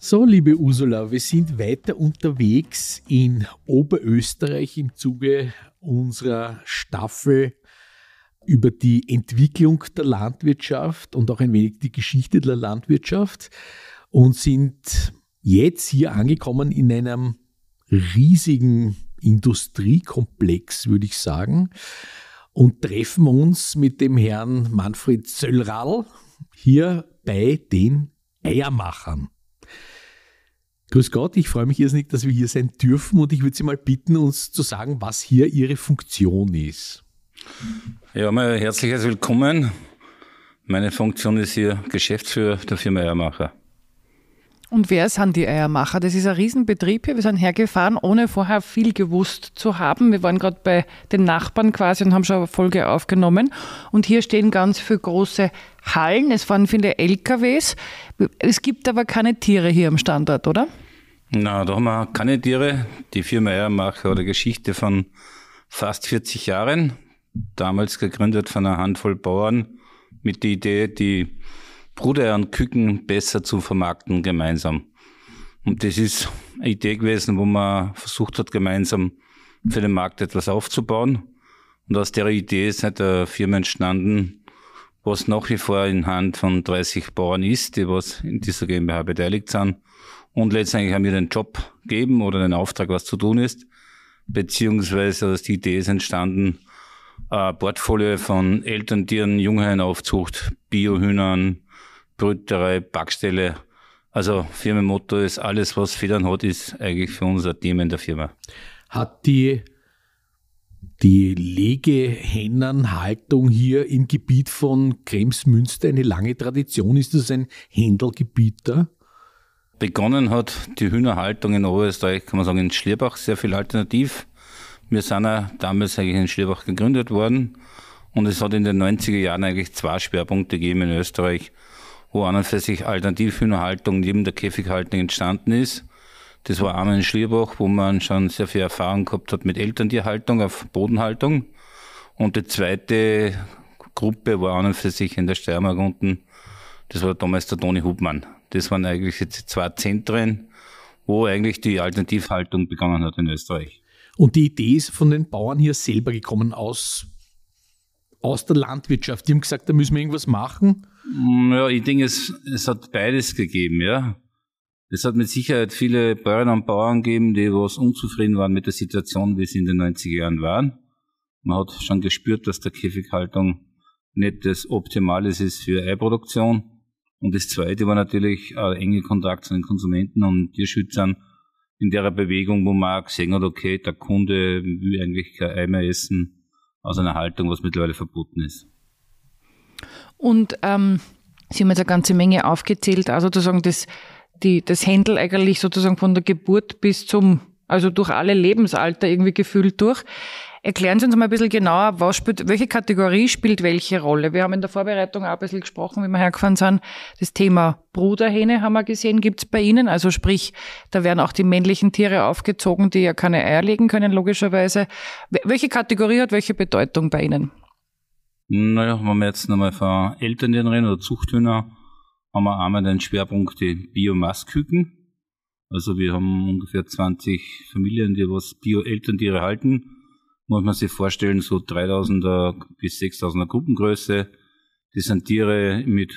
So, liebe Ursula, wir sind weiter unterwegs in Oberösterreich im Zuge unserer Staffel über die Entwicklung der Landwirtschaft und auch ein wenig die Geschichte der Landwirtschaft und sind jetzt hier angekommen in einem riesigen Industriekomplex, würde ich sagen, und treffen uns mit dem Herrn Manfred Zöllral hier bei den Eiermachern. Grüß Gott, ich freue mich irrsinnig, dass wir hier sein dürfen und ich würde Sie mal bitten, uns zu sagen, was hier Ihre Funktion ist. Ja, mein herzliches Willkommen. Meine Funktion ist hier Geschäftsführer der Firma Ermacher. Und wer sind die Eiermacher? Das ist ein Riesenbetrieb hier. Wir sind hergefahren, ohne vorher viel gewusst zu haben. Wir waren gerade bei den Nachbarn quasi und haben schon eine Folge aufgenommen. Und hier stehen ganz viele große Hallen. Es fahren viele LKWs. Es gibt aber keine Tiere hier am Standort, oder? Na, da haben wir keine Tiere. Die Firma Eiermacher oder Geschichte von fast 40 Jahren. Damals gegründet von einer Handvoll Bauern mit der Idee, die Bruder und Küken besser zu vermarkten gemeinsam. Und das ist eine Idee gewesen, wo man versucht hat, gemeinsam für den Markt etwas aufzubauen. Und aus der Idee ist halt eine Firma entstanden, was nach wie vor in Hand von 30 Bauern ist, die was in dieser GmbH beteiligt sind. Und letztendlich haben wir den Job geben oder den Auftrag, was zu tun ist. Beziehungsweise aus der Idee ist entstanden, ein Portfolio von Elterntieren, Jungherrenaufzucht, Biohühnern, Brüterei, Backstelle. Also Firmenmotto ist, alles was Federn hat, ist eigentlich für unser ein Thema in der Firma. Hat die, die Legehennenhaltung hier im Gebiet von Kremsmünster eine lange Tradition? Ist das ein Händelgebiet da? Begonnen hat die Hühnerhaltung in Oberösterreich, kann man sagen, in Schlierbach, sehr viel alternativ. Wir sind ja damals eigentlich in Schlierbach gegründet worden und es hat in den 90er Jahren eigentlich zwei Schwerpunkte gegeben in Österreich wo an und für sich Alternativhühnerhaltung neben der Käfighaltung entstanden ist. Das war einmal in Schlierbach, wo man schon sehr viel Erfahrung gehabt hat mit Elterntierhaltung auf Bodenhaltung. Und die zweite Gruppe war an und für sich in der Steiermark unten. Das war damals der Toni Hubmann. Das waren eigentlich jetzt zwei Zentren, wo eigentlich die Alternativhaltung begonnen hat in Österreich. Und die Idee ist von den Bauern hier selber gekommen aus, aus der Landwirtschaft. Die haben gesagt, da müssen wir irgendwas machen ja, ich denke, es, es hat beides gegeben, ja. Es hat mit Sicherheit viele Bäuerinnen und Bauern gegeben, die was unzufrieden waren mit der Situation, wie sie in den 90er Jahren waren. Man hat schon gespürt, dass der Käfighaltung nicht das Optimale ist für Eiproduktion. Und das Zweite war natürlich ein enger Kontakt zu den Konsumenten und Tierschützern in der Bewegung, wo man gesehen hat, okay, der Kunde will eigentlich kein Ei mehr essen aus einer Haltung, was mittlerweile verboten ist. Und ähm, Sie haben jetzt eine ganze Menge aufgezählt, also sozusagen das, die, das Händel eigentlich sozusagen von der Geburt bis zum, also durch alle Lebensalter irgendwie gefühlt durch. Erklären Sie uns mal ein bisschen genauer, was spielt, welche Kategorie spielt welche Rolle? Wir haben in der Vorbereitung auch ein bisschen gesprochen, wie wir hergefahren sind. Das Thema Bruderhähne haben wir gesehen, gibt's bei Ihnen. Also sprich, da werden auch die männlichen Tiere aufgezogen, die ja keine Eier legen können, logischerweise. Welche Kategorie hat welche Bedeutung bei Ihnen? Naja, wenn wir jetzt nochmal von Elterntieren reden oder Zuchthühner, haben wir einmal den Schwerpunkt die Biomassküken. Also wir haben ungefähr 20 Familien, die was Bio-Elterntiere halten. Muss man sich vorstellen, so 3000er bis 6000er Gruppengröße. Das sind Tiere mit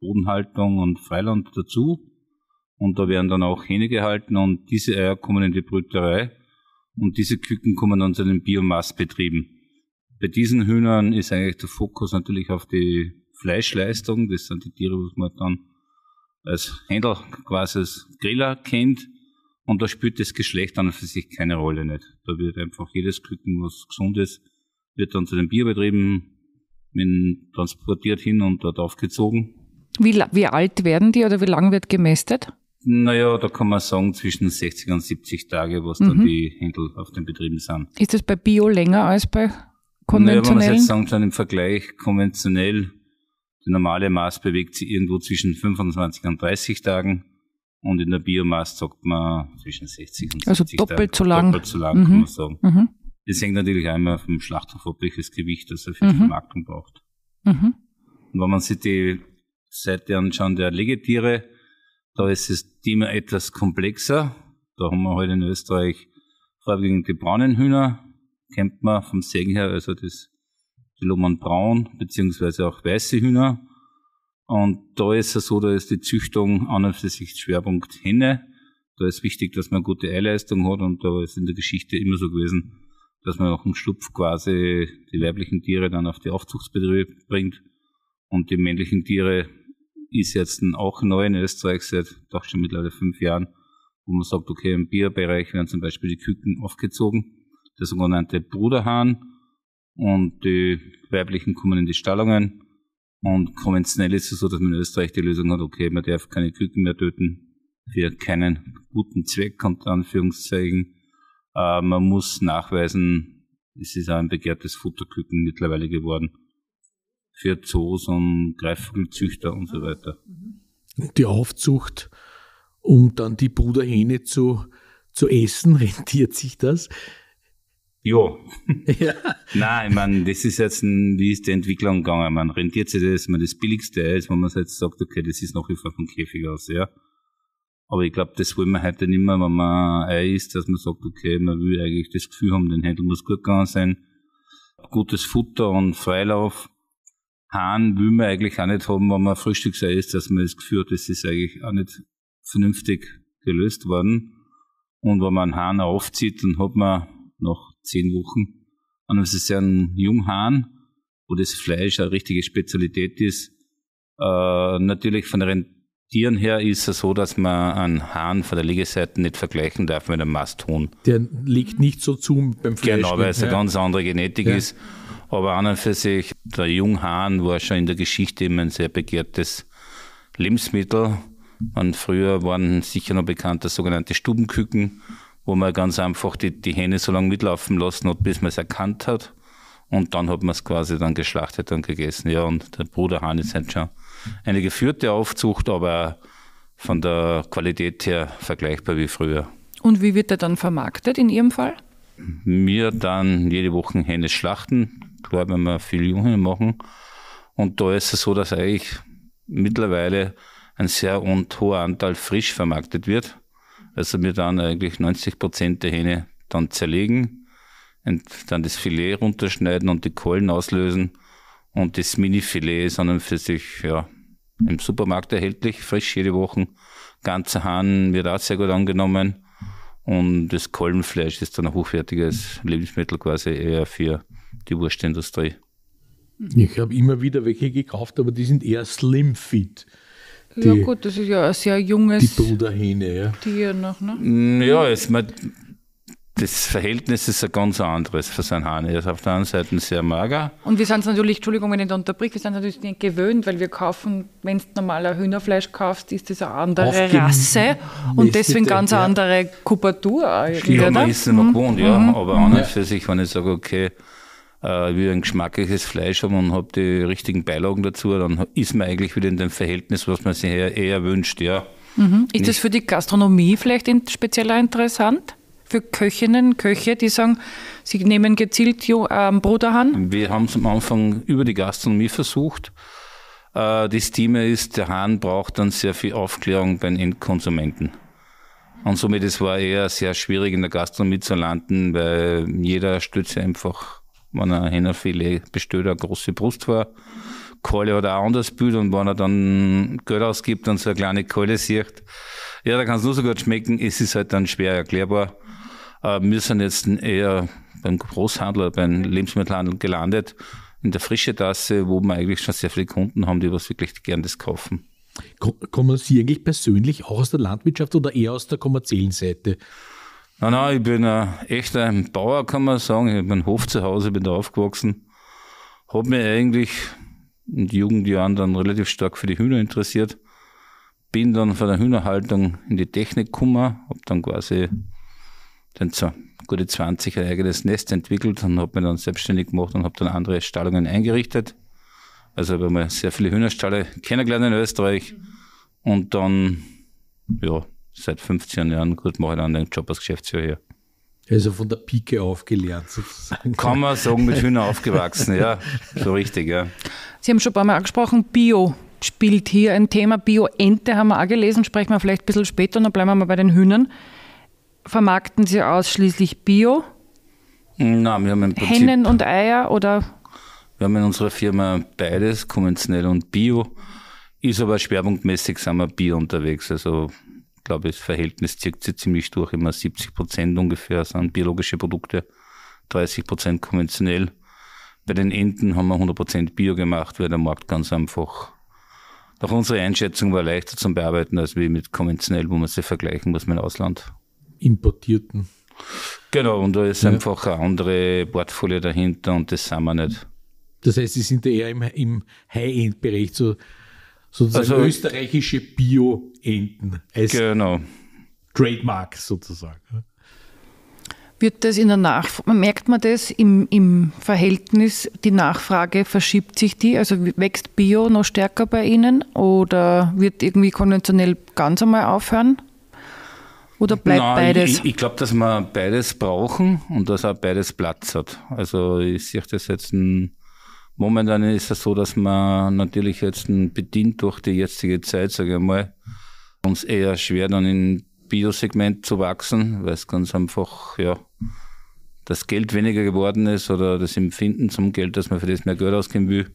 Bodenhaltung und Freiland dazu. Und da werden dann auch Hähne gehalten und diese Eier kommen in die Brüterei. Und diese Küken kommen dann zu den Biomassbetrieben. Bei diesen Hühnern ist eigentlich der Fokus natürlich auf die Fleischleistung. Das sind die Tiere, die man dann als Händler quasi als Griller kennt. Und da spielt das Geschlecht dann für sich keine Rolle nicht. Da wird einfach jedes Küken, was gesund ist, wird dann zu den Bierbetrieben transportiert hin und dort aufgezogen. Wie, wie alt werden die oder wie lang wird gemästet? Naja, da kann man sagen zwischen 60 und 70 Tage, was mhm. dann die Händel auf den Betrieben sind. Ist das bei Bio länger als bei konventionell? Naja, wenn man jetzt sagen schon im Vergleich konventionell, die normale Maß bewegt sich irgendwo zwischen 25 und 30 Tagen und in der Biomaß sagt man zwischen 60 und 70 also Tagen. Also doppelt so lang. Doppelt so lang, mhm. kann man sagen. Mhm. Das hängt natürlich einmal vom Schlachthof ab, welches Gewicht das er für die mhm. Vermarktung braucht. Mhm. Und wenn man sich die Seite anschaut der Legetiere, da ist das Thema etwas komplexer. Da haben wir heute halt in Österreich vorwiegend die braunen Hühner, kennt man vom Sägen her, also das, die Lohmann Braun, beziehungsweise auch weiße Hühner. Und da ist es so, da ist die Züchtung an und für sich Schwerpunkt Henne. Da ist wichtig, dass man gute Eileistung hat und da ist in der Geschichte immer so gewesen, dass man auch im Schlupf quasi die weiblichen Tiere dann auf die Aufzuchtsbetriebe bringt und die männlichen Tiere ist jetzt auch neu in Österreich seit doch schon mittlerweile fünf Jahren, wo man sagt, okay, im Bierbereich werden zum Beispiel die Küken aufgezogen der sogenannte Bruderhahn und die weiblichen kommen in die Stallungen. Und konventionell ist es so, dass man in Österreich die Lösung hat, okay, man darf keine Küken mehr töten, für keinen guten Zweck, unter Anführungszeichen. Äh, man muss nachweisen, es ist ein begehrtes Futterküken mittlerweile geworden. Für Zoos und Greifvogelzüchter und so ah, weiter. Mhm. Die Aufzucht, um dann die Bruderhähne zu, zu essen, rentiert sich das? Jo. ja. Nein, ich meine, das ist jetzt, ein, wie ist die Entwicklung gegangen? Man rentiert sich das, man das Billigste ist, wenn man jetzt sagt, okay, das ist nach wie vor vom Käfig aus, ja. Aber ich glaube, das wollen wir heute nicht mehr, wenn man Ei ist, dass man sagt, okay, man will eigentlich das Gefühl haben, den Händel muss gut gegangen sein. Gutes Futter und Freilauf. Hahn will man eigentlich auch nicht haben, wenn man Frühstücksei ist, dass man das Gefühl hat, das ist eigentlich auch nicht vernünftig gelöst worden. Und wenn man einen Hahn aufzieht, dann hat man noch zehn Wochen. Und es ist ja ein Junghahn, wo das Fleisch eine richtige Spezialität ist. Äh, natürlich von den Tieren her ist es so, dass man einen Hahn von der Liegeseite nicht vergleichen darf mit einem Masthuhn. Der liegt nicht so zu beim Fleisch. Genau, weil es ja. eine ganz andere Genetik ja. ist. Aber an und für sich, der Junghahn war schon in der Geschichte immer ein sehr begehrtes Lebensmittel. Und früher waren sicher noch bekannte sogenannte Stubenküken wo man ganz einfach die, die Hähne so lange mitlaufen lassen hat, bis man es erkannt hat. Und dann hat man es quasi dann geschlachtet und gegessen. Ja, und der Bruder Hahn ist halt schon eine geführte Aufzucht, aber von der Qualität her vergleichbar wie früher. Und wie wird er dann vermarktet in Ihrem Fall? Wir dann jede Woche Hähne schlachten, klar, wenn wir viel Junge machen. Und da ist es so, dass eigentlich mittlerweile ein sehr und hoher Anteil frisch vermarktet wird. Also wir dann eigentlich 90 Prozent der Hähne dann zerlegen und dann das Filet runterschneiden und die Keulen auslösen. Und das Mini-Filet ist dann für sich ja, im Supermarkt erhältlich, frisch jede Woche. Ganzer Hahn wird auch sehr gut angenommen. Und das Kolbenfleisch ist dann ein hochwertiges Lebensmittel quasi eher für die Wurstindustrie. Ich habe immer wieder welche gekauft, aber die sind eher slim fit ja gut, das ist ja ein sehr junges. Die Bruderhähne, ja. Tier noch, ne? Mm, ja, es, man, das Verhältnis ist ein ganz anderes für seinen Hahn. Er ist auf der einen Seite sehr mager. Und wir sind es natürlich, Entschuldigung, wenn ich da unterbrich, wir sind natürlich nicht gewöhnt, weil wir kaufen, wenn du normaler Hühnerfleisch kaufst, ist das eine andere genau. Rasse und deswegen ganz eine andere Kupertur. Ja, man ist nicht mehr gewohnt, ja. Mhm. Aber an und mhm. für sich, wenn ich sage, okay, äh, wie ein geschmackliches Fleisch haben und habe die richtigen Beilagen dazu, dann ist man eigentlich wieder in dem Verhältnis, was man sich eher, wünscht, ja. Mhm. Ist Nicht. das für die Gastronomie vielleicht in, spezieller interessant? Für Köchinnen, Köche, die sagen, sie nehmen gezielt ähm, Bruderhahn? Wir haben es am Anfang über die Gastronomie versucht. Äh, das Thema ist, der Hahn braucht dann sehr viel Aufklärung beim Endkonsumenten. Und somit es war eher sehr schwierig in der Gastronomie zu landen, weil jeder stützt einfach wenn er einer viele bestellt, eine große Brust vor Keule hat er auch anders Bild und wenn er dann Geld ausgibt und so eine kleine Keule sieht, ja, da kann es nur so gut schmecken. Es ist halt dann schwer erklärbar. Äh, wir sind jetzt eher beim Großhandel, beim Lebensmittelhandel gelandet, in der frischen Tasse, wo wir eigentlich schon sehr viele Kunden haben, die was wirklich gern das kaufen. Kommen Sie eigentlich persönlich auch aus der Landwirtschaft oder eher aus der kommerziellen Seite? Nein, nein, ich bin äh, ein echter Bauer, kann man sagen. Ich habe einen Hof zu Hause, bin da aufgewachsen. Hab mich eigentlich in den Jugendjahren dann relativ stark für die Hühner interessiert. Bin dann von der Hühnerhaltung in die Technik gekommen, habe dann quasi dann so gute 20 ein eigenes Nest entwickelt und habe mich dann selbstständig gemacht und habe dann andere Stallungen eingerichtet. Also habe ich mal sehr viele Hühnerstalle kennengelernt in Österreich und dann, ja, seit 15 Jahren gut mache ich dann den Job als Geschäftsführer hier. Also von der Pike auf sozusagen. Kann man sagen, mit Hühner aufgewachsen, ja, so richtig, ja. Sie haben schon ein paar Mal angesprochen, Bio spielt hier ein Thema. Bio-Ente haben wir auch gelesen, sprechen wir vielleicht ein bisschen später, dann bleiben wir mal bei den Hühnern. Vermarkten Sie ausschließlich Bio? Nein, wir haben im Prinzip... Hennen und Eier oder... Wir haben in unserer Firma beides, konventionell und Bio. Ist aber schwerpunktmäßig, sind wir Bio unterwegs, also glaube, das Verhältnis zieht sich ziemlich durch, immer 70 Prozent ungefähr sind biologische Produkte, 30 Prozent konventionell. Bei den Enten haben wir 100 Prozent Bio gemacht, weil der Markt ganz einfach nach unserer Einschätzung war leichter zum Bearbeiten als wie mit konventionell, wo man sie vergleichen muss mit dem Ausland. Importierten. Genau, und da ist ja. einfach eine andere Portfolio dahinter und das sind wir nicht. Das heißt, Sie sind eher im, im High-End-Bereich, so Sozusagen also, österreichische Bio-Enten als genau. Trademark sozusagen. Wird das in der Nachfrage, merkt man das im, im Verhältnis, die Nachfrage verschiebt sich die? Also wächst Bio noch stärker bei Ihnen oder wird irgendwie konventionell ganz einmal aufhören? Oder bleibt Nein, beides? Ich, ich glaube, dass wir beides brauchen und dass auch beides Platz hat. Also ich sehe das jetzt ein Momentan ist es so, dass man natürlich jetzt bedient durch die jetzige Zeit, sage ich mal, uns eher schwer dann im Biosegment zu wachsen, weil es ganz einfach, ja, das Geld weniger geworden ist oder das Empfinden zum Geld, dass man für das mehr Geld ausgeben will.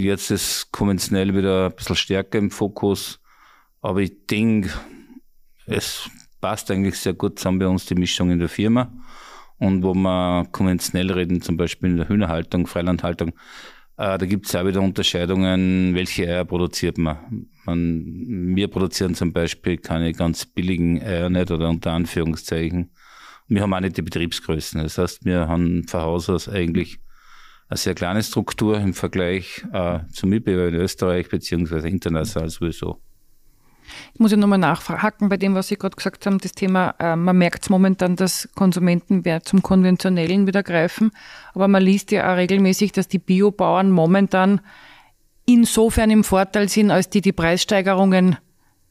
Jetzt ist konventionell wieder ein bisschen stärker im Fokus, aber ich denke, es passt eigentlich sehr gut zusammen bei uns die Mischung in der Firma und wo man konventionell reden, zum Beispiel in der Hühnerhaltung, Freilandhaltung, äh, da gibt es ja wieder Unterscheidungen, welche Eier produziert man. man. Wir produzieren zum Beispiel keine ganz billigen Eier nicht oder unter Anführungszeichen. wir haben auch nicht die Betriebsgrößen. Das heißt, wir haben von Haus aus eigentlich eine sehr kleine Struktur im Vergleich äh, zum Mitbewerber in Österreich beziehungsweise international sowieso. Ich muss ja nochmal nachhaken bei dem, was Sie gerade gesagt haben, das Thema, äh, man merkt es momentan, dass Konsumenten mehr zum Konventionellen wieder greifen, aber man liest ja auch regelmäßig, dass die Biobauern momentan insofern im Vorteil sind, als die die Preissteigerungen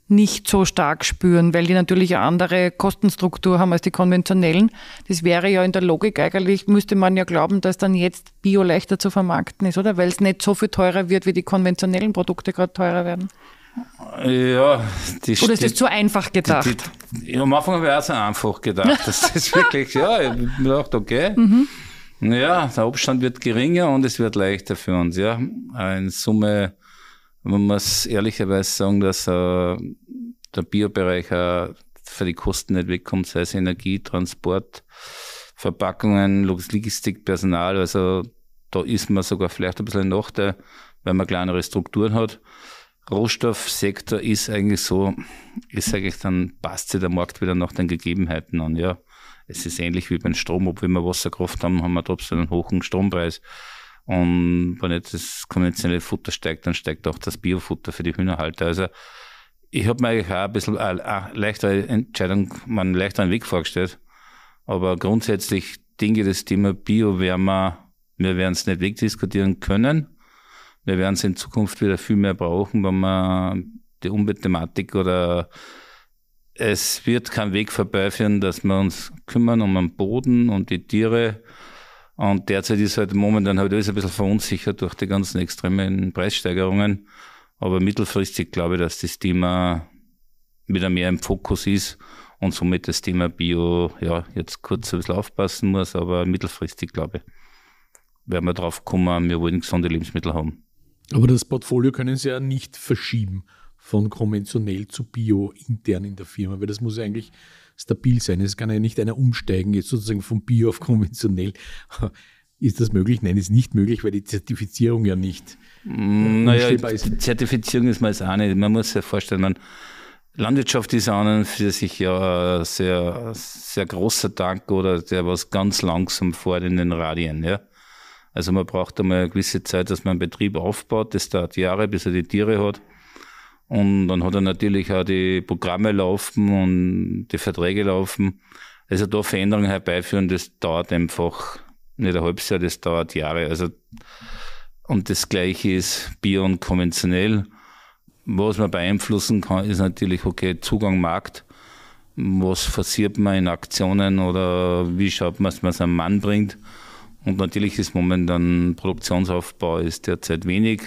nicht so stark spüren, weil die natürlich eine andere Kostenstruktur haben als die konventionellen. Das wäre ja in der Logik eigentlich, müsste man ja glauben, dass dann jetzt Bio leichter zu vermarkten ist, oder? Weil es nicht so viel teurer wird, wie die konventionellen Produkte gerade teurer werden. Ja, die Oder ist das zu einfach gedacht? Die, die, am Anfang habe ich auch so einfach gedacht. Das ist wirklich, ja, ich habe mir gedacht, okay. Mhm. Ja, der Abstand wird geringer und es wird leichter für uns, ja. In Summe, man muss ehrlicherweise sagen, dass äh, der Biobereich äh, für die Kosten nicht wegkommt, sei es Energie, Transport, Verpackungen, Logistik, Personal. Also da ist man sogar vielleicht ein bisschen ein Nachteil, weil man kleinere Strukturen hat. Rohstoffsektor ist eigentlich so, ist eigentlich dann passt sich der Markt wieder nach den Gegebenheiten an. Ja, es ist ähnlich wie beim Strom, ob wir mal Wasserkraft haben, haben wir trotzdem einen hohen Strompreis. Und wenn jetzt das konventionelle Futter steigt, dann steigt auch das Biofutter für die Hühnerhalter. Also ich habe mir eigentlich auch ein bisschen eine äh, äh, leichtere Entscheidung, einen leichteren Weg vorgestellt. Aber grundsätzlich denke ich, das Thema Bio werden wir, wir werden es nicht wegdiskutieren können. Wir werden es in Zukunft wieder viel mehr brauchen, wenn man die Umweltthematik oder es wird kein Weg vorbeiführen, dass wir uns kümmern um den Boden, und die Tiere. Und derzeit ist halt momentan halt alles ein bisschen verunsichert durch die ganzen extremen Preissteigerungen. Aber mittelfristig glaube ich, dass das Thema wieder mehr im Fokus ist und somit das Thema Bio, ja, jetzt kurz ein bisschen aufpassen muss, aber mittelfristig glaube ich, werden wir drauf kommen, wir wollen gesunde Lebensmittel haben. Aber das Portfolio können Sie ja nicht verschieben von konventionell zu bio intern in der Firma, weil das muss ja eigentlich stabil sein. Es kann ja nicht einer umsteigen, jetzt sozusagen von bio auf konventionell. Ist das möglich? Nein, ist nicht möglich, weil die Zertifizierung ja nicht. Mm, naja, ist. die Zertifizierung ist mal das eine. Man muss sich vorstellen, man, Landwirtschaft ist an und für sich ja sehr, sehr großer Dank oder der was ganz langsam vor in den Radien. Ja. Also man braucht einmal eine gewisse Zeit, dass man einen Betrieb aufbaut. Das dauert Jahre, bis er die Tiere hat. Und dann hat er natürlich auch die Programme laufen und die Verträge laufen. Also da Veränderungen herbeiführen, das dauert einfach nicht ein halbes Jahr, das dauert Jahre. Also, und das Gleiche ist Bio und konventionell. Was man beeinflussen kann, ist natürlich, okay, Zugang Markt. Was forciert man in Aktionen oder wie schaut man, dass man es am Mann bringt? Und natürlich ist momentan Produktionsaufbau ist derzeit wenig.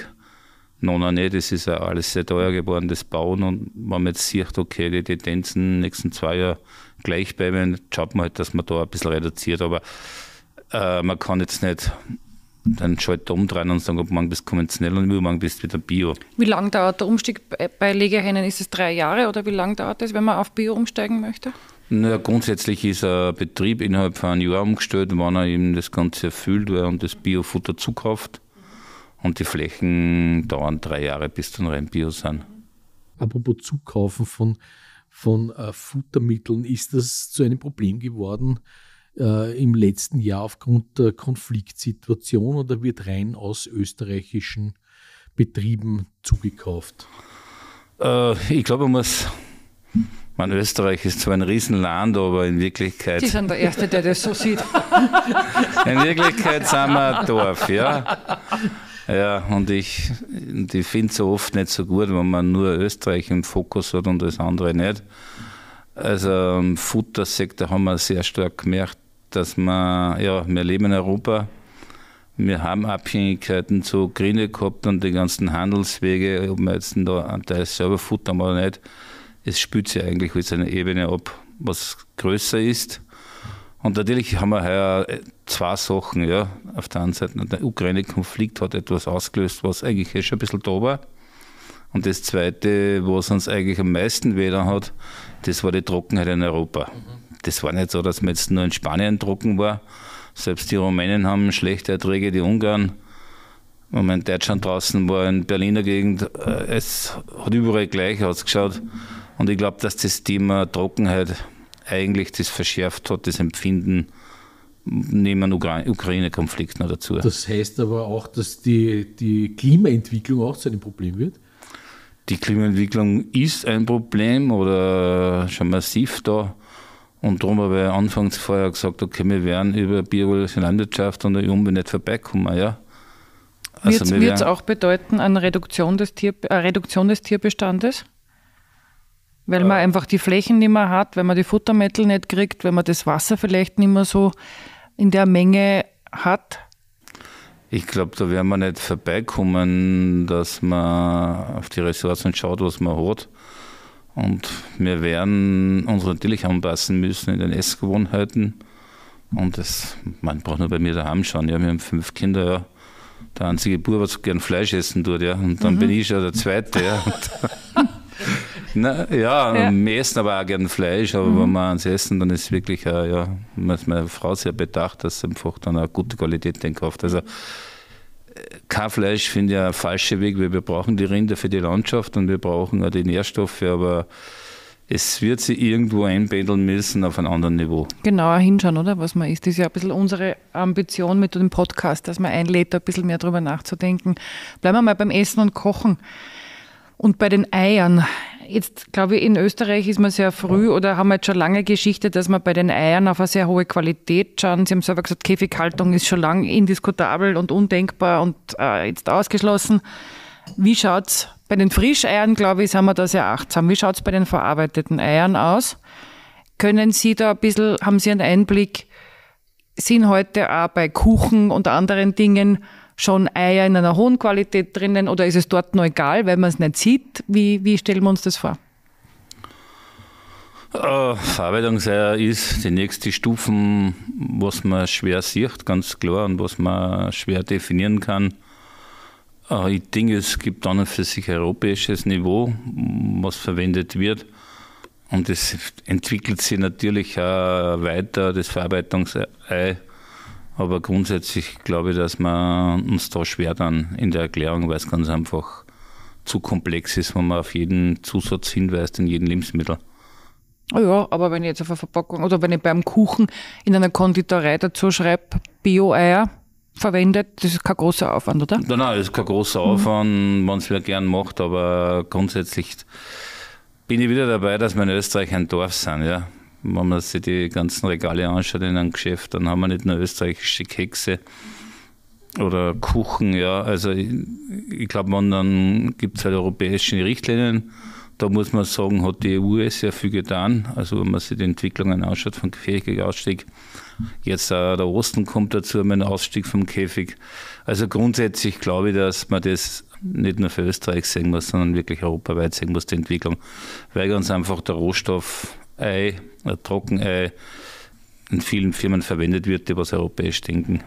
Nein, nein, nein, das ist ja alles sehr teuer geworden, das Bauen. Und wenn man jetzt sieht, okay, die Tendenzen nächsten zwei Jahre gleich bleiben, schaut man halt, dass man da ein bisschen reduziert. Aber äh, man kann jetzt nicht dann schaltet um dran und sagen, ob man bist konventionell und man bist wieder Bio. Wie lange dauert der Umstieg bei Legehennen? Ist es drei Jahre oder wie lange dauert es, wenn man auf Bio umsteigen möchte? Na, grundsätzlich ist ein Betrieb innerhalb von einem Jahr umgestellt, wenn er eben das Ganze erfüllt und das Biofutter zukauft. Und die Flächen dauern drei Jahre, bis dann rein Bio sind. Apropos Zukaufen von, von äh, Futtermitteln, ist das zu einem Problem geworden äh, im letzten Jahr aufgrund der Konfliktsituation oder wird rein aus österreichischen Betrieben zugekauft? Äh, ich glaube, man muss meine, Österreich ist zwar ein Riesenland, aber in Wirklichkeit. Sie sind der Erste, der das so sieht. in Wirklichkeit sind wir ein Dorf, ja. Ja, und ich, ich finde es so oft nicht so gut, wenn man nur Österreich im Fokus hat und das andere nicht. Also im Futtersektor haben wir sehr stark gemerkt, dass wir, ja, wir leben in Europa, wir haben Abhängigkeiten zu Grine gehabt und die ganzen Handelswege, ob man jetzt da ein Teil selber futtern oder nicht es spült sich eigentlich jetzt eine Ebene ab, was größer ist. Und natürlich haben wir heuer äh, zwei Sachen. Ja. Auf der einen Seite, der Ukraine-Konflikt hat etwas ausgelöst, was eigentlich eh schon ein bisschen da war. Und das Zweite, was uns eigentlich am meisten weder hat, das war die Trockenheit in Europa. Das war nicht so, dass man jetzt nur in Spanien trocken war. Selbst die Rumänen haben schlechte Erträge, die Ungarn wenn in Deutschland draußen war, in Berliner Gegend, äh, es hat überall gleich ausgeschaut. Und ich glaube, dass das Thema Trockenheit eigentlich das verschärft hat, das Empfinden neben dem Ukraine-Konflikt noch dazu. Das heißt aber auch, dass die, die Klimaentwicklung auch zu einem Problem wird? Die Klimaentwicklung ist ein Problem oder schon massiv da. Und darum habe ich anfangs vorher gesagt, okay, wir werden über biologische Landwirtschaft und der Umwelt nicht vorbeikommen. Ja? Also Wird es auch bedeuten, eine Reduktion des, Tier, äh, Reduktion des Tierbestandes? Weil ja. man äh. einfach die Flächen nicht mehr hat, wenn man die Futtermittel nicht kriegt, wenn man das Wasser vielleicht nicht mehr so in der Menge hat? Ich glaube, da werden wir nicht vorbeikommen, dass man auf die Ressourcen schaut, was man hat. Und wir werden uns natürlich anpassen müssen in den Essgewohnheiten. Und das, man braucht nur bei mir daheim schauen. Ja, wir haben fünf Kinder, ja der einzige Bub, was gern Fleisch essen tut, ja. Und dann mhm. bin ich ja der Zweite, ja. Na, ja, ja, wir essen aber auch gern Fleisch, aber mhm. wenn wir eins Essen, dann ist wirklich, auch, ja, meine Frau sehr bedacht, dass sie einfach dann eine gute Qualität kauft. Also, äh, kein Fleisch finde ich ein falscher Weg, weil wir brauchen die Rinder für die Landschaft und wir brauchen auch die Nährstoffe, aber es wird sich irgendwo einpendeln müssen auf ein anderes Niveau. Genauer hinschauen, oder? Was man ist. Das ist ja ein bisschen unsere Ambition mit dem Podcast, dass man einlädt, ein bisschen mehr darüber nachzudenken. Bleiben wir mal beim Essen und Kochen. Und bei den Eiern. Jetzt glaube ich, in Österreich ist man sehr früh oder haben wir jetzt schon lange Geschichte, dass man bei den Eiern auf eine sehr hohe Qualität schauen. Sie haben selber gesagt, Käfighaltung ist schon lange indiskutabel und undenkbar und äh, jetzt ausgeschlossen. Wie schaut es bei den Frischeiern, glaube ich, sind wir da sehr achtsam. Wie schaut es bei den verarbeiteten Eiern aus? Können Sie da ein bisschen, haben Sie einen Einblick, sind heute auch bei Kuchen und anderen Dingen schon Eier in einer hohen Qualität drinnen oder ist es dort nur egal, weil man es nicht sieht? Wie, wie stellen wir uns das vor? Äh, Verarbeitungseier ist die nächste Stufen, was man schwer sieht, ganz klar, und was man schwer definieren kann. Äh, ich denke, es gibt an und für sich europäisches Niveau, was verwendet wird. Und es entwickelt sich natürlich auch weiter, das Verarbeitungsei. Aber grundsätzlich glaube ich, dass man uns da schwer dann in der Erklärung, weil es ganz einfach zu komplex ist, wenn man auf jeden Zusatz hinweist, in jedem Lebensmittel. Ja, aber wenn ich jetzt auf eine Verpackung oder wenn ich beim Kuchen in einer Konditorei dazu schreibe, Bio-Eier, verwendet. Das ist kein großer Aufwand, oder? Nein, nein, das ist kein großer mhm. Aufwand, mhm. wenn es mir gern macht, aber grundsätzlich bin ich wieder dabei, dass wir in Österreich ein Dorf sind, ja. Wenn man sich die ganzen Regale anschaut in einem Geschäft, dann haben wir nicht nur österreichische Kekse oder Kuchen, ja. Also ich, ich glaube, dann gibt es halt europäische Richtlinien. Da muss man sagen, hat die EU sehr viel getan. Also wenn man sich die Entwicklungen anschaut von Gefährlichkeitsausstieg, Ausstieg Jetzt auch äh, der Osten kommt dazu, mein Ausstieg vom Käfig. Also grundsätzlich glaube ich, dass man das nicht nur für Österreich sehen muss, sondern wirklich europaweit sehen muss, die Entwicklung. Weil ganz einfach der Rohstoff Ei, äh, Trockenei, in vielen Firmen verwendet wird, die was europäisch denken.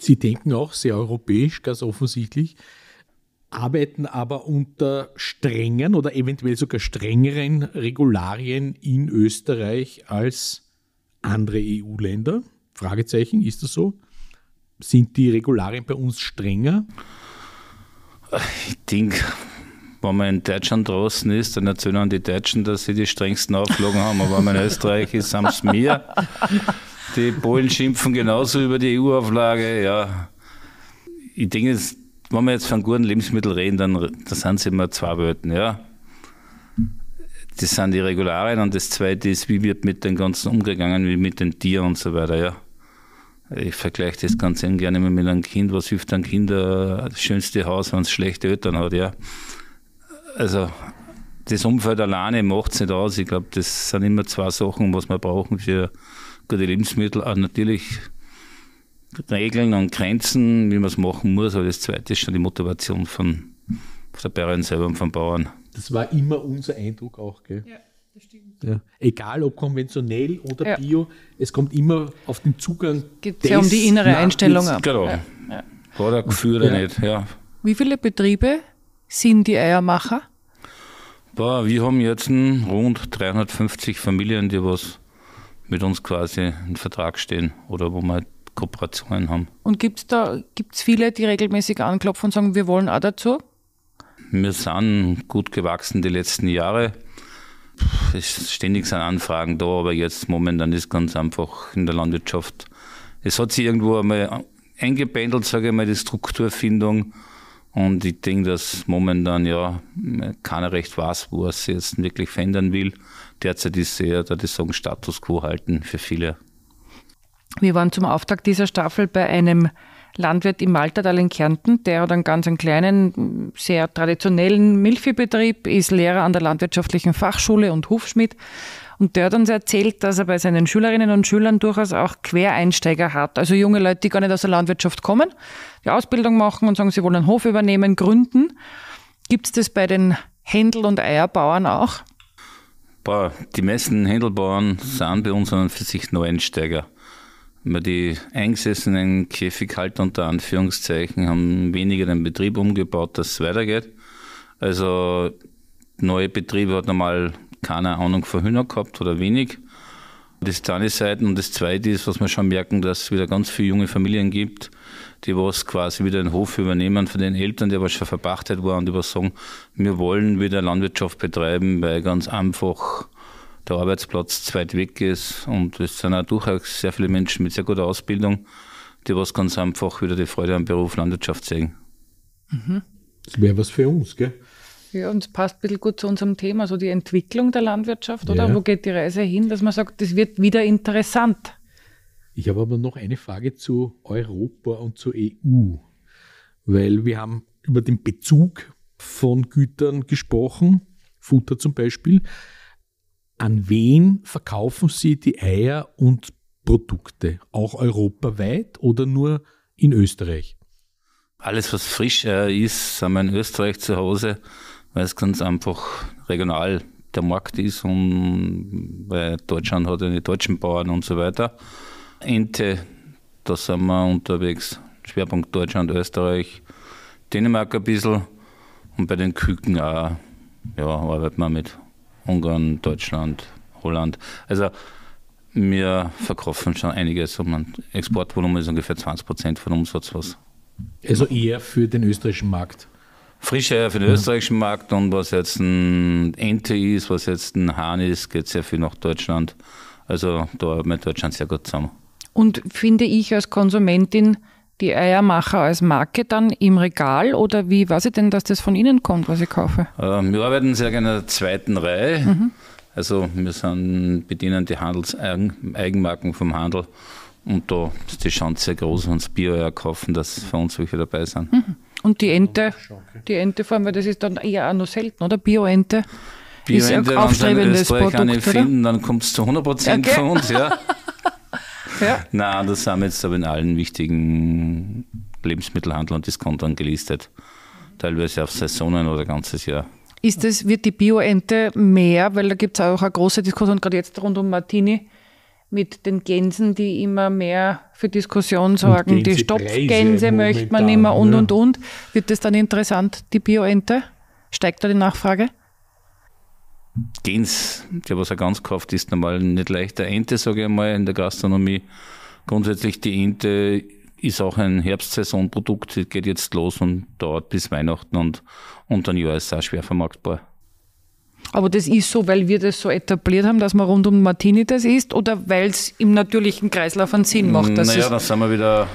Sie denken auch sehr europäisch, ganz offensichtlich, arbeiten aber unter strengen oder eventuell sogar strengeren Regularien in Österreich als andere EU-Länder? Fragezeichen, ist das so? Sind die Regularien bei uns strenger? Ich denke, wenn man in Deutschland draußen ist, dann erzählen an die Deutschen, dass sie die strengsten Auflagen haben. Aber wenn man in Österreich ist, haben es mir. Die Polen schimpfen genauso über die EU-Auflage. Ja. Ich denke, wenn wir jetzt von guten Lebensmitteln reden, dann das sind es immer zwei Wörter. Ja. Das sind die Regularien und das zweite ist, wie wird mit den ganzen umgegangen, wie mit den Tieren und so weiter, ja. Ich vergleiche das ganz gerne immer mit einem Kind. Was hilft einem Kind äh, das schönste Haus, wenn es schlechte Eltern hat, ja. Also, das Umfeld alleine macht es nicht aus. Ich glaube, das sind immer zwei Sachen, was wir brauchen für gute Lebensmittel. Auch natürlich Regeln und Grenzen, wie man es machen muss. Aber das Zweite ist schon die Motivation von, von der Bäuerin selber und von Bauern das war immer unser Eindruck auch, gell? Ja. Ja. Egal ob konventionell oder ja. bio, es kommt immer auf den Zugang. Geht ja um die innere Einstellung ab. Genau. Ja. Ja. Product führe ja. nicht, ja. Wie viele Betriebe sind die Eiermacher? Boah, wir haben jetzt rund 350 Familien, die was mit uns quasi in Vertrag stehen oder wo wir Kooperationen haben. Und gibt es da gibt's viele, die regelmäßig anklopfen und sagen, wir wollen auch dazu? wir sind gut gewachsen die letzten Jahre. Es ständig sind Anfragen da, aber jetzt momentan ist ganz einfach in der Landwirtschaft. Es hat sich irgendwo einmal eingependelt, sage ich mal, die Strukturfindung. Und ich denke, dass momentan ja keiner recht weiß, wo er sich jetzt wirklich verändern will. Derzeit ist er, da die sagen, Status quo halten für viele. Wir waren zum Auftakt dieser Staffel bei einem Landwirt im Maltertal in Kärnten, der hat einen ganz einen kleinen, sehr traditionellen Milchviehbetrieb, ist Lehrer an der Landwirtschaftlichen Fachschule und Hufschmied. Und der hat uns erzählt, dass er bei seinen Schülerinnen und Schülern durchaus auch Quereinsteiger hat. Also junge Leute, die gar nicht aus der Landwirtschaft kommen, die Ausbildung machen und sagen, sie wollen einen Hof übernehmen, gründen. Gibt es das bei den Händel- und Eierbauern auch? Boah, die meisten Händelbauern sind bei uns an und für sich Neueinsteiger. Weil die eingesessenen Käfighalter unter Anführungszeichen haben weniger den Betrieb umgebaut, dass es weitergeht. Also neue Betriebe hat normal keine Ahnung von Hühner gehabt oder wenig. Das ist eine Seite und das zweite ist, was wir schon merken, dass es wieder ganz viele junge Familien gibt, die was quasi wieder den Hof übernehmen von den Eltern, die aber schon verpachtet waren, und die was sagen, wir wollen wieder Landwirtschaft betreiben, weil ganz einfach der Arbeitsplatz zu weit weg ist. Und es sind auch durchaus sehr viele Menschen mit sehr guter Ausbildung, die was ganz einfach wieder die Freude am Beruf Landwirtschaft sehen. Mhm. Das wäre was für uns, gell? Ja, und es passt ein bisschen gut zu unserem Thema, so die Entwicklung der Landwirtschaft, oder? Ja. Wo geht die Reise hin, dass man sagt, das wird wieder interessant? Ich habe aber noch eine Frage zu Europa und zur EU, weil wir haben über den Bezug von Gütern gesprochen, Futter zum Beispiel an wen verkaufen Sie die Eier und Produkte? Auch europaweit oder nur in Österreich? Alles, was frisch äh, ist, sind wir in Österreich zu Hause, weil es ganz einfach regional der Markt ist und weil Deutschland hat ja die deutschen Bauern und so weiter. Ente, da sind wir unterwegs. Schwerpunkt Deutschland, Österreich, Dänemark ein bisschen und bei den Küken auch, ja, arbeiten wir mit Ungarn, Deutschland, Holland. Also wir verkaufen schon einiges. Und Exportvolumen ist ungefähr 20 Prozent von Umsatz was. Also eher für den österreichischen Markt. Frische für den österreichischen Markt und was jetzt ein Ente ist, was jetzt ein Hahn ist, geht sehr viel nach Deutschland. Also da arbeitet Deutschland sehr gut zusammen. Und finde ich als Konsumentin die Eiermacher als Marke dann im Regal oder wie weiß ich denn, dass das von Ihnen kommt, was ich kaufe? Ähm, wir arbeiten sehr gerne in der zweiten Reihe. Mhm. Also wir sind, bedienen die Handels Eigenmarken vom Handel und da ist die Chance sehr groß, wenn uns Bio eier kaufen, dass für uns welche dabei sind. Mhm. Und die Ente, die Ente vor allem, weil das ist dann eher auch noch selten, oder? Bio-Ente. Bio-Ente, wenn Sie in Österreich Produkt, eine finden, dann kommt es zu 100% okay. von uns, ja. Ja. Na, das haben wir jetzt aber in allen wichtigen Lebensmittelhandlern und Diskontern gelistet. Teilweise auf Saisonen oder ganzes Jahr. Ist das, wird die Bio-Ente mehr, weil da gibt es auch eine große Diskussion, gerade jetzt rund um Martini, mit den Gänsen, die immer mehr für Diskussion sorgen. Die Stopfgänse möchte man immer ne? und und und. Wird das dann interessant, die Bio-Ente? Steigt da die Nachfrage? Gens, der was er ganz kauft, ist normal nicht leicht. Der Ente, sage ich einmal, in der Gastronomie. Grundsätzlich die Ente ist auch ein Herbstsaisonprodukt, das geht jetzt los und dauert bis Weihnachten und unter ein Jahr ist es auch schwer vermarktbar. Aber das ist so, weil wir das so etabliert haben, dass man rund um Martini das isst oder weil es im natürlichen Kreislauf einen Sinn macht? Naja, dann sind wir wieder,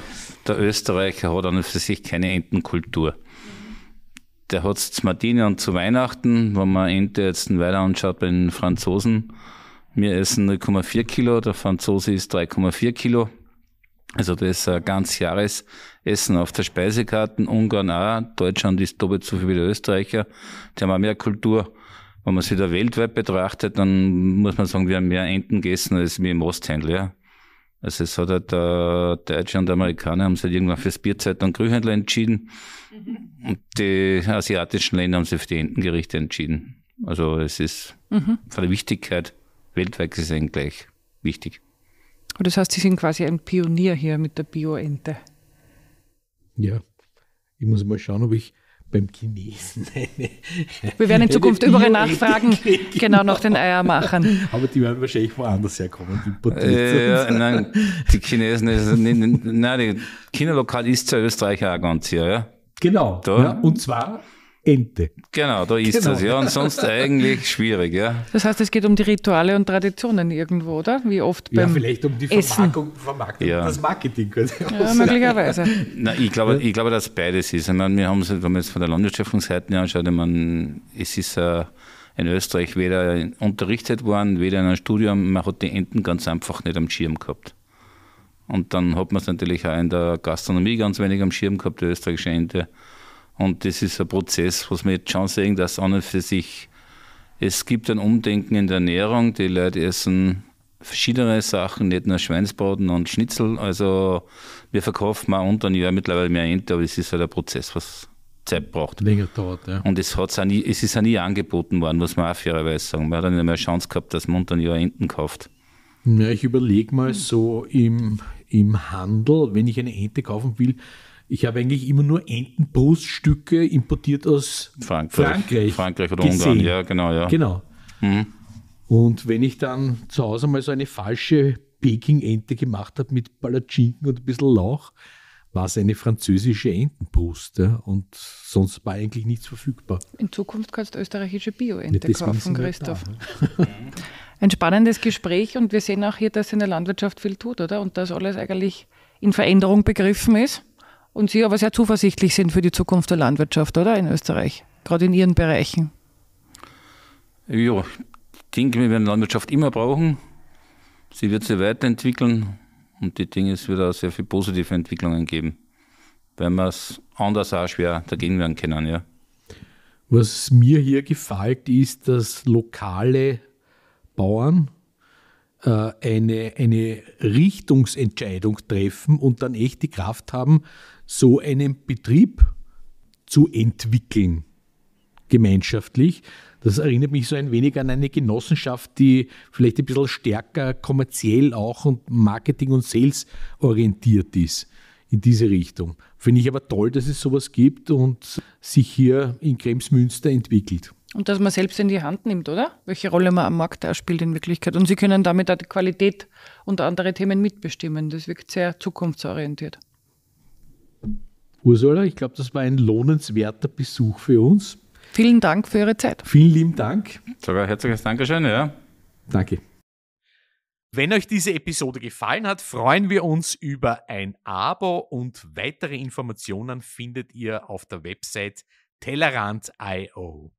der Österreicher hat an und für sich keine Entenkultur der hat es zu Martini und zu Weihnachten, wenn man Ente jetzt weiter anschaut bei den Franzosen. Wir essen 0,4 Kilo, der Franzose ist 3,4 Kilo. Also das ist ein ganz Jahresessen auf der Speisekarte. Ungarn auch, Deutschland ist doppelt so viel wie der Österreicher. Die haben auch mehr Kultur. Wenn man sich da weltweit betrachtet, dann muss man sagen, wir haben mehr Enten gegessen als wir im Osthändler. Ja. Also es hat halt der Deutsche und der Amerikaner haben sich halt irgendwann fürs Bierzeit und Grünhändler entschieden. Mhm. Und die asiatischen Länder haben sich für die Entengerichte entschieden. Also es ist mhm. von der Wichtigkeit weltweit gesehen gleich wichtig. Und das heißt, Sie sind quasi ein Pionier hier mit der Bio-Ente. Ja. Ich muss mal schauen, ob ich beim Chinesen. Wir werden in Zukunft überall nachfragen, genau. genau nach den machen. Aber die werden wahrscheinlich woanders herkommen, importiert. Äh, nein, die Chinesen, nein, die China-Lokal ist ja Österreicher auch ganz hier, ja? Genau. Ja, und zwar Ente. Genau, da ist genau. das, ja. Und sonst eigentlich schwierig, ja. Das heißt, es geht um die Rituale und Traditionen irgendwo, oder? Wie oft ja, beim Ja, vielleicht um die Vermarktung, Vermarktung ja. das Marketing. Könnte ja, möglicherweise. Na, ich, glaube, ich glaube, dass beides ist. Ich meine, wir haben es, wenn man es von der Landwirtschaftsseite anschaut, ich meine, es ist uh, in Österreich weder unterrichtet worden, weder in einem Studium, man hat die Enten ganz einfach nicht am Schirm gehabt. Und dann hat man es natürlich auch in der Gastronomie ganz wenig am Schirm gehabt, die österreichische Ente. Und das ist ein Prozess, was wir jetzt schon sehen, dass an und für sich es gibt ein Umdenken in der Ernährung. Die Leute essen verschiedene Sachen, nicht nur Schweinsbraten und Schnitzel. Also wir verkaufen mal unter ein Jahr mittlerweile mehr Ente, aber es ist halt ein Prozess, was Zeit braucht. Länger dauert, ja. Und es, hat's auch nie, es ist auch nie angeboten worden, muss man auch fairerweise sagen. Man hat dann nicht mehr Chance gehabt, dass man unter ein Jahr Enten kauft. Ja, ich überlege mal so im, im Handel, wenn ich eine Ente kaufen will, ich habe eigentlich immer nur Entenbruststücke importiert aus Frankreich. Frankreich, Frankreich oder gesehen. Ungarn, ja, genau, ja. Genau. Mhm. Und wenn ich dann zu Hause mal so eine falsche Peking-Ente gemacht habe mit Palatschinken und ein bisschen Lauch, war es eine französische Entenbrust. Ja? Und sonst war eigentlich nichts verfügbar. In Zukunft kannst du österreichische Bio-Ente ja, kaufen, Christoph. Ein spannendes Gespräch und wir sehen auch hier, dass in der Landwirtschaft viel tut, oder? Und dass alles eigentlich in Veränderung begriffen ist und Sie aber sehr zuversichtlich sind für die Zukunft der Landwirtschaft, oder? In Österreich, gerade in Ihren Bereichen. Ja, ich denke, wir werden Landwirtschaft immer brauchen. Sie wird sich weiterentwickeln und die Dinge, es wird auch sehr viele positive Entwicklungen geben, weil wir es anders auch schwer dagegen werden können, ja. Was mir hier gefällt, ist, dass lokale Bauern äh, eine, eine Richtungsentscheidung treffen und dann echt die Kraft haben, so einen Betrieb zu entwickeln, gemeinschaftlich. Das erinnert mich so ein wenig an eine Genossenschaft, die vielleicht ein bisschen stärker kommerziell auch und Marketing- und Sales orientiert ist in diese Richtung. Finde ich aber toll, dass es sowas gibt und sich hier in Kremsmünster entwickelt. Und dass man selbst in die Hand nimmt, oder? Welche Rolle man am Markt spielt in Wirklichkeit. Und Sie können damit auch die Qualität und andere Themen mitbestimmen. Das wirkt sehr zukunftsorientiert. Ursula, ich glaube, das war ein lohnenswerter Besuch für uns. Vielen Dank für Ihre Zeit. Vielen lieben Dank. Sogar herzliches Dankeschön, ja. Danke. Wenn euch diese Episode gefallen hat, freuen wir uns über ein Abo und weitere Informationen findet ihr auf der Website Tellerant.io.